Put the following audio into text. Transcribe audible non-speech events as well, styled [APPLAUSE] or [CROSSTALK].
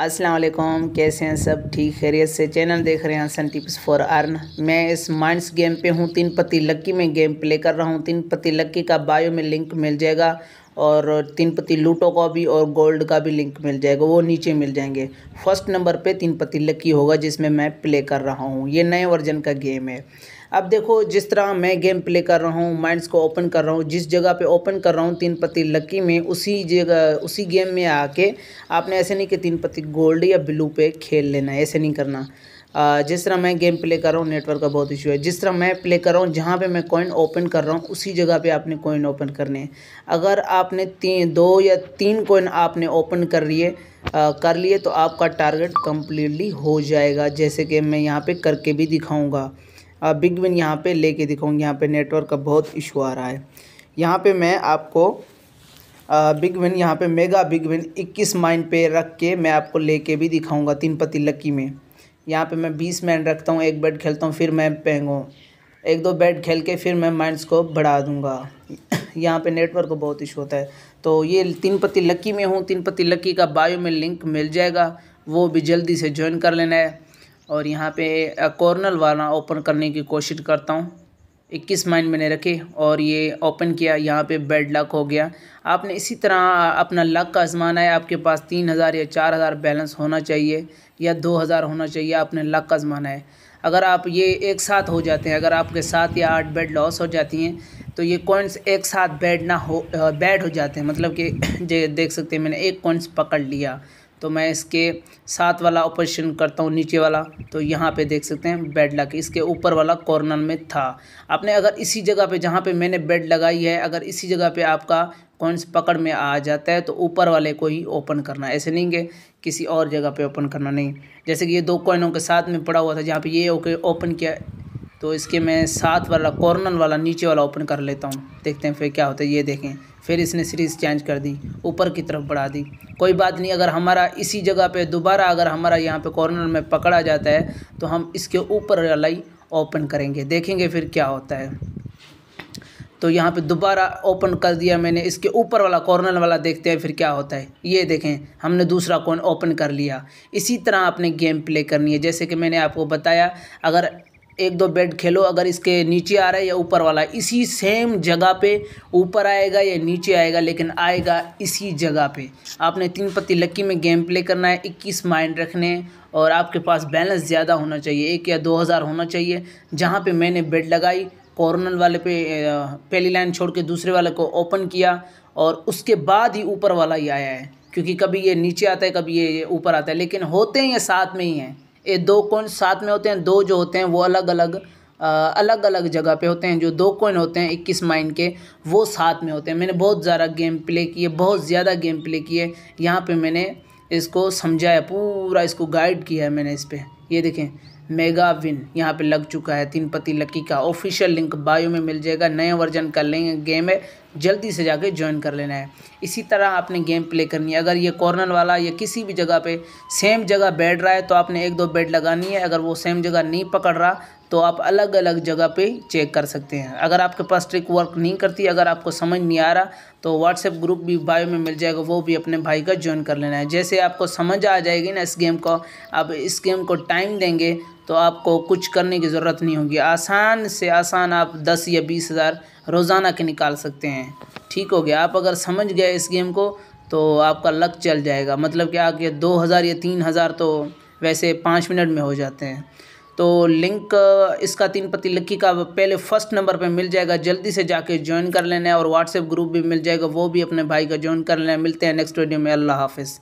असलकुम कैसे हैं सब ठीक खैरियत से चैनल देख रहे हैं सन टिप्स फॉर अर्न मैं इस माइंड्स गेम पे हूँ तीन पति लक्की में गेम प्ले कर रहा हूँ तीन पति लक्की का बायो में लिंक मिल जाएगा और तीन पत्ती लूटो का भी और गोल्ड का भी लिंक मिल जाएगा वो नीचे मिल जाएंगे फर्स्ट नंबर पे तीन पत्ती लकी होगा जिसमें मैं प्ले कर रहा हूँ ये नए वर्जन का गेम है अब देखो जिस तरह मैं गेम प्ले कर रहा हूँ माइंड्स को ओपन कर रहा हूँ जिस जगह पे ओपन कर रहा हूँ तीन पति लकी में उसी जगह उसी गेम में आके आपने ऐसे नहीं कि तीन पति गोल्ड या ब्लू पे खेल लेना ऐसे नहीं करना जिस तरह मैं गेम प्ले कर रहा हूँ नेटवर्क का बहुत इशू है जिस तरह मैं प्ले कर रहा हूँ जहाँ पे मैं कॉइन ओपन कर रहा हूँ उसी जगह पे आपने कॉइन ओपन करने हैं अगर आपने तीन दो या तीन कॉइन आपने ओपन कर लिए कर लिए तो आपका टारगेट कम्प्लीटली हो जाएगा जैसे कि मैं यहाँ पर करके भी दिखाऊँगा बिग विन यहाँ पर ले कर दिखाऊँगी यहाँ पर नेटवर्क का बहुत इशू आ रहा है यहाँ पर मैं आपको बिग विन यहाँ पे मेगा बिग विन 21 माइन पे रख के मैं आपको लेके भी दिखाऊंगा तीन पति लकी में यहाँ पे मैं बीस मैन रखता हूँ एक बैट खेलता हूँ फिर मैं पेंगो एक दो बैट खेल के फिर मैं माइंड को बढ़ा दूँगा यहाँ पे नेटवर्क को बहुत इशू होता है तो ये तीन पत्ती लक्की में हूँ तीन पत्ती लक्की का बायो में लिंक मिल जाएगा वो भी जल्दी से ज्वाइन कर लेना है और यहाँ पे कॉर्नर वाला ओपन करने की कोशिश करता हूँ इक्कीस माइन मैंने रखे और ये ओपन किया यहाँ पे बेड लक हो गया आपने इसी तरह अपना लक का आजमाना है आपके पास तीन हज़ार या चार हज़ार बैलेंस होना चाहिए या दो हज़ार होना चाहिए आपने लक का आजमाना है अगर आप ये एक साथ हो जाते हैं अगर आपके सात या आठ बेड लॉस हो जाती हैं तो ये कॉइन्स एक साथ बैड ना हो बैड हो जाते हैं मतलब कि [COUGHS] देख सकते हैं मैंने एक कॉइन्स पकड़ लिया तो मैं इसके साथ वाला ऑपरेशन करता हूँ नीचे वाला तो यहाँ पे देख सकते हैं बेड लग इसके ऊपर वाला कॉर्नर में था आपने अगर इसी जगह पे जहाँ पे मैंने बेड लगाई है अगर इसी जगह पे आपका कॉइन्स पकड़ में आ जाता है तो ऊपर वाले को ही ओपन करना ऐसे नहीं कि किसी और जगह पे ओपन करना नहीं जैसे कि ये दो कॉइनों के साथ में पड़ा हुआ था जहाँ पर ये ओके ओपन किया तो इसके मैं सात वाला कॉर्नर वाला नीचे वाला ओपन कर लेता हूँ देखते हैं फिर क्या होता है ये देखें फिर इसने सीरीज़ चेंज कर दी ऊपर की तरफ बढ़ा दी कोई बात नहीं अगर हमारा इसी जगह पे दोबारा अगर हमारा यहाँ पे कॉर्नर में पकड़ा जाता है तो हम इसके ऊपर वाला ही ओपन करेंगे देखेंगे फिर क्या होता है तो यहाँ पे दोबारा ओपन कर दिया मैंने इसके ऊपर वाला कॉर्नर वाला देखते हैं फिर क्या होता है ये देखें हमने दूसरा कॉर्न ओपन कर लिया इसी तरह आपने गेम प्ले करनी है जैसे कि मैंने आपको बताया अगर एक दो बेड खेलो अगर इसके नीचे आ रहा है या ऊपर वाला इसी सेम जगह पे ऊपर आएगा या नीचे आएगा लेकिन आएगा इसी जगह पे आपने तीन पत्ती लक्की में गेम प्ले करना है इक्कीस माइंड रखने और आपके पास बैलेंस ज़्यादा होना चाहिए एक या दो हज़ार होना चाहिए जहाँ पे मैंने बेड लगाई कॉर्नर वाले पे पहली लाइन छोड़ के दूसरे वाले को ओपन किया और उसके बाद ही ऊपर वाला ही आया है क्योंकि कभी ये नीचे आता है कभी ये ऊपर आता है लेकिन होते हैं ये साथ में ही हैं ये दो कॉइन साथ में होते हैं दो जो होते हैं वो अलग अलग अलग अलग जगह पे होते हैं जो दो कोइन होते हैं इक्कीस माइन के वो साथ में होते हैं मैंने बहुत ज़्यादा गेम प्ले किए बहुत ज़्यादा गेम प्ले किए यहाँ पर मैंने इसको समझाया पूरा इसको गाइड किया है मैंने इस पर ये देखें मेगा विन यहाँ पे लग चुका है तीन पति लकी का ऑफिशियल लिंक बायो में मिल जाएगा नए वर्जन का लिंक गेम है जल्दी से जाके ज्वाइन कर लेना है इसी तरह आपने गेम प्ले करनी है अगर ये कॉर्नर वाला या किसी भी जगह पे सेम जगह बैठ रहा है तो आपने एक दो बेड लगानी है अगर वो सेम जगह नहीं पकड़ रहा तो आप अलग अलग जगह पे चेक कर सकते हैं अगर आपके पास ट्रिक वर्क नहीं करती अगर आपको समझ नहीं आ रहा तो व्हाट्सएप ग्रुप भी बायो में मिल जाएगा वो भी अपने भाई का ज्वाइन कर लेना है जैसे आपको समझ आ जाएगी ना इस गेम को आप इस गेम को टाइम देंगे तो आपको कुछ करने की ज़रूरत नहीं होगी आसान से आसान आप दस या बीस हज़ार रोज़ाना के निकाल सकते हैं ठीक हो गया आप अगर समझ गए इस गेम को तो आपका लक चल जाएगा मतलब कि आगे दो हज़ार या तीन हज़ार तो वैसे पाँच मिनट में हो जाते हैं तो लिंक इसका तीन पति का पहले फर्स्ट नंबर पे मिल जाएगा जल्दी से जाके ज्वाइन कर लेना है और व्हाट्सएप ग्रुप भी मिल जाएगा वो भी अपने भाई का ज्वाइन कर लेना है मिलते हैं नेक्स्ट वीडियो में अल्लाह हाफिज़